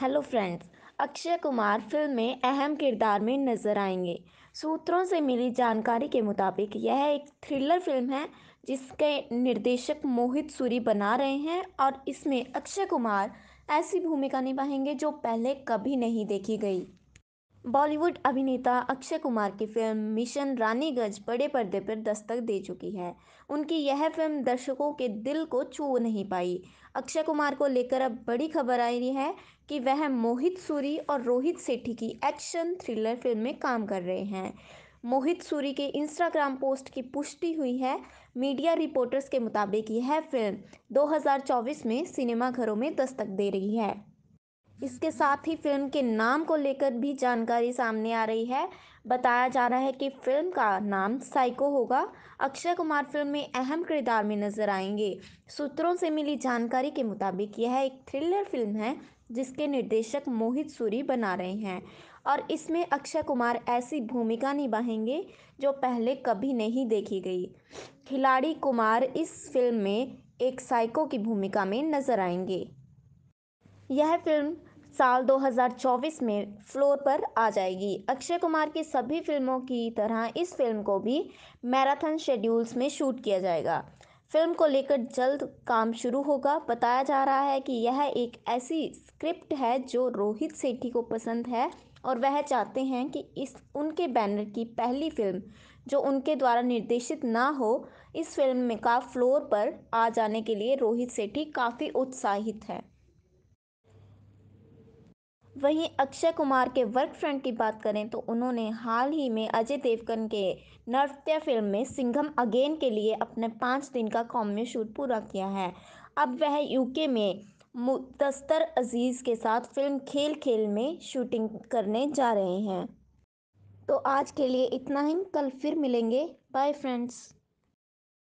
hello friends Akshay Kumar film में अहम किरदार में नज़र आएंगे सूत्रों से मिली जानकारी के मुताबिक यह एक थ्रिलर फिल्म है जिसके निर्देशक मोहित सूरी बना रहे हैं और इसमें अक्षय कुमार ऐसी भूमिका निभाएंगे जो पहले कभी नहीं देखी गई बॉलीवुड अभिनेता अक्षय कुमार की फिल्म मिशन रानीगंज बड़े पर्दे पर दस्तक दे चुकी है उनकी यह फिल्म दर्शकों के दिल को छू नहीं पाई अक्षय कुमार को लेकर अब बड़ी खबर आ रही है कि वह मोहित सूरी और रोहित सेठी की एक्शन थ्रिलर फिल्म में काम कर रहे हैं मोहित सूरी के इंस्टाग्राम पोस्ट की पुष्टि हुई है मीडिया रिपोर्टर्स के मुताबिक यह फिल्म 2024 में सिनेमाघरों में दस्तक दे रही है इसके साथ ही फिल्म के नाम को लेकर भी जानकारी सामने आ रही है बताया जा रहा है कि फिल्म का नाम साइको होगा अक्षय कुमार फिल्म में अहम किरदार में नजर आएंगे सूत्रों से मिली जानकारी के मुताबिक यह एक थ्रिलर फिल्म है जिसके निर्देशक मोहित सूरी बना रहे हैं और इसमें अक्षय कुमार ऐसी भूमिका निभाएंगे जो पहले कभी नहीं देखी गई खिलाड़ी कुमार इस फिल्म में एक साइको की भूमिका में नजर आएंगे यह फ़िल्म साल दो हज़ार चौबीस में फ़्लोर पर आ जाएगी अक्षय कुमार की सभी फ़िल्मों की तरह इस फ़िल्म को भी मैराथन शेड्यूल्स में शूट किया जाएगा फ़िल्म को लेकर जल्द काम शुरू होगा बताया जा रहा है कि यह एक ऐसी स्क्रिप्ट है जो रोहित सेठी को पसंद है और वह चाहते हैं कि इस उनके बैनर की पहली फ़िल्म जो उनके द्वारा निर्देशित ना हो इस फिल्म में का फ्लोर पर आ जाने के लिए रोहित सेठी काफ़ी उत्साहित है वहीं अक्षय कुमार के वर्क फ्रंट की बात करें तो उन्होंने हाल ही में अजय देवगन के नृत्य फिल्म में सिंघम अगेन के लिए अपने पाँच दिन का कॉम्यो शूट पूरा किया है अब वह यूके में मुदस्तर अजीज़ के साथ फिल्म खेल खेल में शूटिंग करने जा रहे हैं तो आज के लिए इतना ही कल फिर मिलेंगे बाय फ्रेंड्स